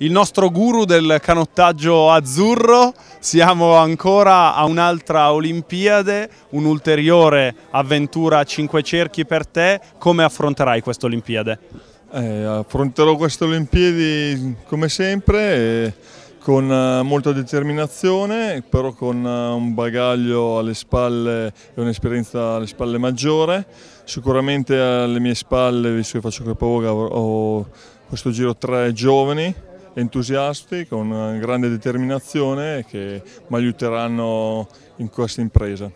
il nostro guru del canottaggio azzurro, siamo ancora a un'altra Olimpiade, un'ulteriore avventura a cinque cerchi per te, come affronterai questa Olimpiade? Eh, affronterò queste Olimpiadi come sempre, eh, con eh, molta determinazione, però con eh, un bagaglio alle spalle e un'esperienza alle spalle maggiore. Sicuramente alle mie spalle, visto che faccio capovoga, ho questo giro tre giovani entusiasti, con grande determinazione che mi aiuteranno in questa impresa.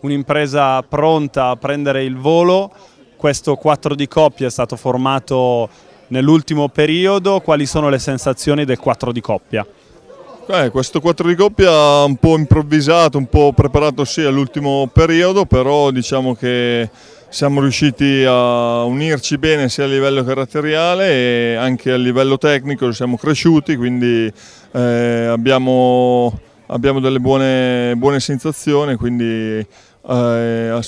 Un'impresa pronta a prendere il volo, questo 4 di coppia è stato formato nell'ultimo periodo, quali sono le sensazioni del 4 di coppia? Eh, questo 4 di coppia un po' improvvisato, un po' preparato sì all'ultimo periodo, però diciamo che siamo riusciti a unirci bene sia a livello caratteriale e anche a livello tecnico, siamo cresciuti, quindi eh, abbiamo, abbiamo, delle buone, buone sensazioni, quindi eh,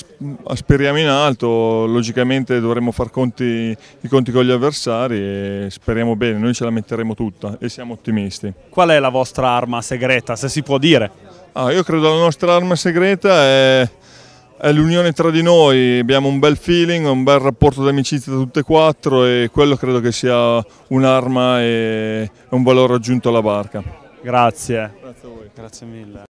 aspiriamo in alto, logicamente dovremo fare conti, i conti con gli avversari e speriamo bene, noi ce la metteremo tutta e siamo ottimisti. Qual è la vostra arma segreta, se si può dire? Ah, io credo la nostra arma segreta è è l'unione tra di noi, abbiamo un bel feeling, un bel rapporto d'amicizia tra tutte e quattro e quello credo che sia un'arma e un valore aggiunto alla barca. Grazie. Grazie a voi. Grazie mille.